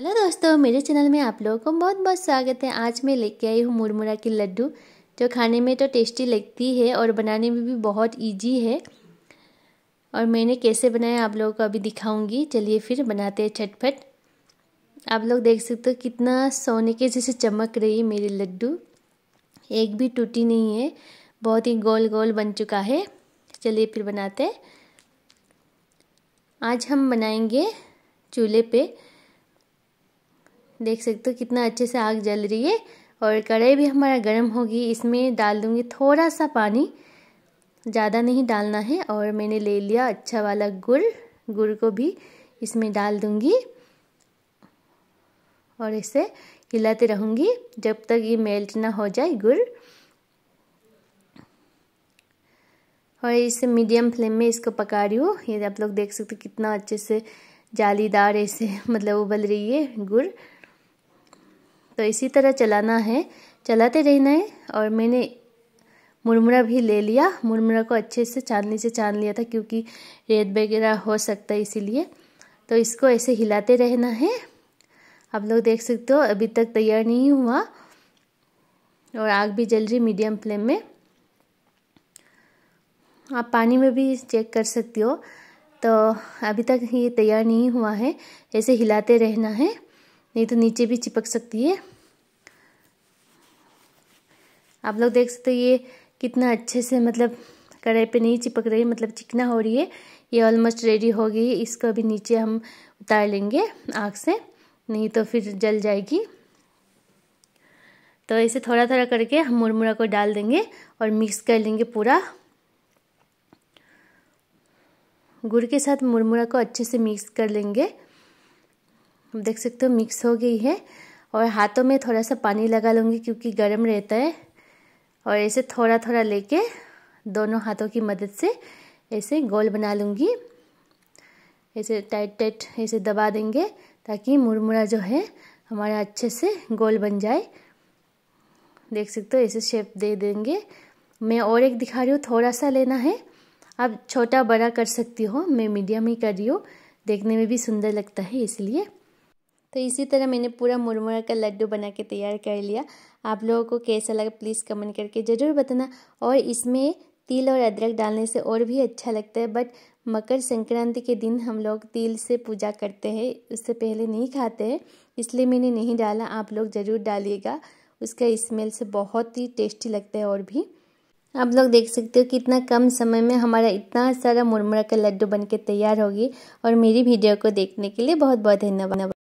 hello दोस्तों मेरे channel में आप लोगों को बहुत बहुत स्वागत है आज मैं लेके आई हूँ मुरमुरा के लड्डू जो खाने में तो टेस्टी लगती है और बनाने में भी बहुत इजी है और मैंने कैसे बनाया आप लोगों को अभी दिखाऊंगी चलिए फिर बनाते हैं छटपट आप लोग देख सकते हो कितना सोने के जैसे चमक रही है मेरे लड्डू एक भी टूटी नहीं है बहुत ही गोल गोल बन चुका है चलिए फिर बनाते हैं आज हम बनाएंगे चूल्हे पर देख सकते हो कितना अच्छे से आग जल रही है और कढ़ाई भी हमारा गर्म होगी इसमें डाल दूँगी थोड़ा सा पानी ज़्यादा नहीं डालना है और मैंने ले लिया अच्छा वाला गुड़ गुड़ को भी इसमें डाल दूँगी और इसे हिलाते रहूँगी जब तक ये मेल्ट ना हो जाए गुड़ और इसे मीडियम फ्लेम में इसको पका रही हूँ ये आप लोग देख सकते हो कितना अच्छे से जालीदार ऐसे मतलब उबल रही है गुड़ तो इसी तरह चलाना है चलाते रहना है और मैंने मुरमुरा भी ले लिया मुरमुरा को अच्छे से चांदनी से चांद लिया था क्योंकि रेत वगैरह हो सकता है इसीलिए तो इसको ऐसे हिलाते रहना है आप लोग देख सकते हो अभी तक तैयार नहीं हुआ और आग भी जल रही मीडियम फ्लेम में आप पानी में भी चेक कर सकते हो तो अभी तक ये तैयार नहीं हुआ है ऐसे हिलाते रहना है नहीं तो नीचे भी चिपक सकती है आप लोग देख सकते हो ये कितना अच्छे से मतलब कढ़ाई पे नहीं चिपक रही मतलब चिकना हो रही है ये ऑलमोस्ट रेडी हो गई इसको अभी नीचे हम उतार लेंगे आग से नहीं तो फिर जल जाएगी तो ऐसे थोड़ा थोड़ा करके हम मुरमुरा को डाल देंगे और मिक्स कर लेंगे पूरा गुड़ के साथ मुरमुरा को अच्छे से मिक्स कर लेंगे देख सकते हो मिक्स हो गई है और हाथों में थोड़ा सा पानी लगा लूँगी क्योंकि गर्म रहता है और ऐसे थोड़ा थोड़ा लेके दोनों हाथों की मदद से ऐसे गोल बना लूँगी ऐसे टाइट टाइट ऐसे दबा देंगे ताकि मुरमुरा जो है हमारा अच्छे से गोल बन जाए देख सकते हो ऐसे शेप दे देंगे मैं और एक दिखा रही हूँ थोड़ा सा लेना है आप छोटा बड़ा कर सकती हो मैं मीडियम ही कर रही हूँ देखने में भी सुंदर लगता है इसलिए तो इसी तरह मैंने पूरा मुरमुरा का लड्डू बना के तैयार कर लिया आप लोगों को कैसा लगा प्लीज़ कमेंट करके ज़रूर बताना और इसमें तिल और अदरक डालने से और भी अच्छा लगता है बट मकर संक्रांति के दिन हम लोग तिल से पूजा करते हैं उससे पहले नहीं खाते हैं इसलिए मैंने नहीं डाला आप लोग ज़रूर डालिएगा उसका स्मेल से बहुत ही टेस्टी लगता है और भी आप लोग देख सकते हो कितना कम समय में हमारा इतना सारा मुरमुरा का लड्डू बनके तैयार होगी और मेरी वीडियो को देखने के लिए बहुत बहुत धन्यवाद